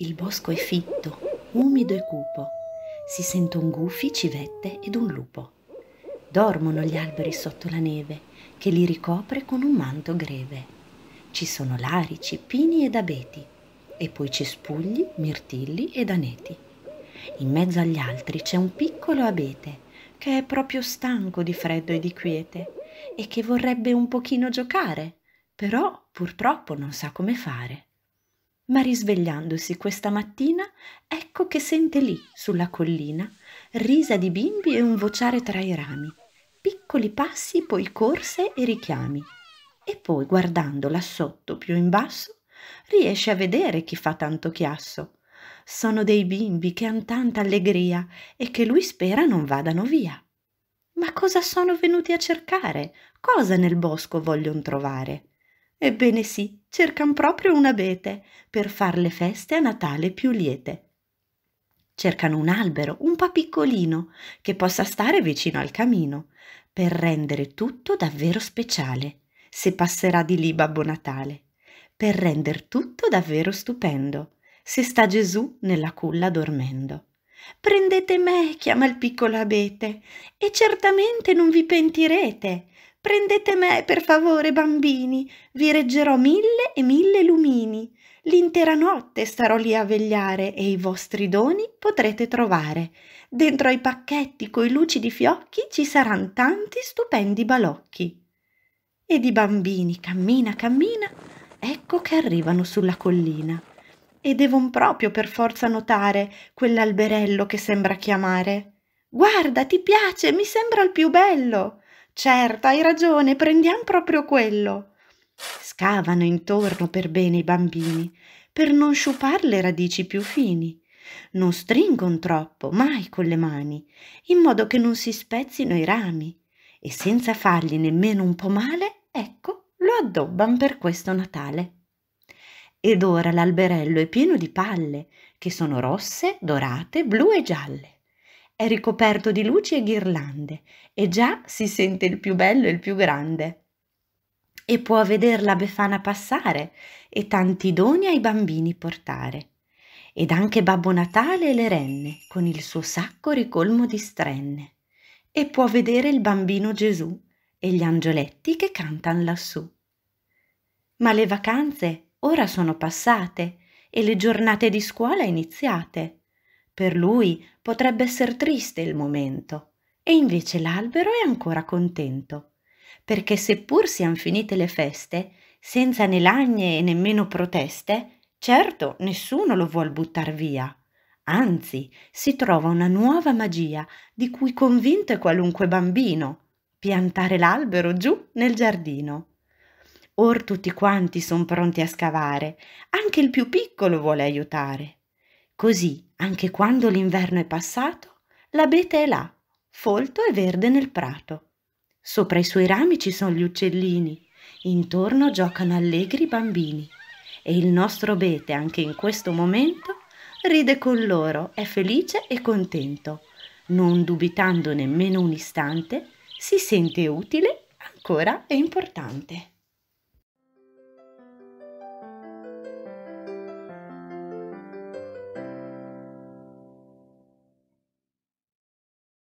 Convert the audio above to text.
Il bosco è fitto, umido e cupo. Si sentono gufi, civette ed un lupo. Dormono gli alberi sotto la neve, che li ricopre con un manto greve. Ci sono larici, pini ed abeti, e poi cespugli, mirtilli ed aneti. In mezzo agli altri c'è un piccolo abete, che è proprio stanco di freddo e di quiete, e che vorrebbe un pochino giocare, però purtroppo non sa come fare ma risvegliandosi questa mattina ecco che sente lì, sulla collina, risa di bimbi e un vociare tra i rami, piccoli passi, poi corse e richiami. E poi, guardando là sotto, più in basso, riesce a vedere chi fa tanto chiasso. Sono dei bimbi che han tanta allegria e che lui spera non vadano via. Ma cosa sono venuti a cercare? Cosa nel bosco vogliono trovare? Ebbene sì, cercan proprio un abete per far le feste a Natale più liete. Cercano un albero un po' piccolino che possa stare vicino al camino per rendere tutto davvero speciale se passerà di lì Babbo Natale, per render tutto davvero stupendo se sta Gesù nella culla dormendo. Prendete me, chiama il piccolo abete, e certamente non vi pentirete Prendete me, per favore, bambini, vi reggerò mille e mille lumini. L'intera notte starò lì a vegliare e i vostri doni potrete trovare. Dentro ai pacchetti coi lucidi fiocchi ci saran tanti stupendi balocchi. Ed i bambini, cammina, cammina, ecco che arrivano sulla collina. E devon proprio per forza notare quell'alberello che sembra chiamare. Guarda, ti piace, mi sembra il più bello. Certo, hai ragione, prendiamo proprio quello. Scavano intorno per bene i bambini, per non sciupar le radici più fini. Non stringon troppo, mai con le mani, in modo che non si spezzino i rami. E senza fargli nemmeno un po' male, ecco, lo addobban per questo Natale. Ed ora l'alberello è pieno di palle, che sono rosse, dorate, blu e gialle è ricoperto di luci e ghirlande e già si sente il più bello e il più grande. E può veder la Befana passare e tanti doni ai bambini portare. Ed anche Babbo Natale e le renne con il suo sacco ricolmo di strenne. E può vedere il bambino Gesù e gli angioletti che cantan lassù. Ma le vacanze ora sono passate e le giornate di scuola iniziate per lui potrebbe esser triste il momento, e invece l'albero è ancora contento, perché seppur sian finite le feste, senza né lagne e nemmeno proteste, certo nessuno lo vuol buttar via. Anzi, si trova una nuova magia di cui convinto è qualunque bambino, piantare l'albero giù nel giardino. Or tutti quanti son pronti a scavare, anche il più piccolo vuole aiutare Così, anche quando l'inverno è passato, l'abete è là, folto e verde nel prato. Sopra i suoi rami ci sono gli uccellini, intorno giocano allegri i bambini. E il nostro abete, anche in questo momento, ride con loro, è felice e contento. Non dubitando nemmeno un istante, si sente utile ancora e importante.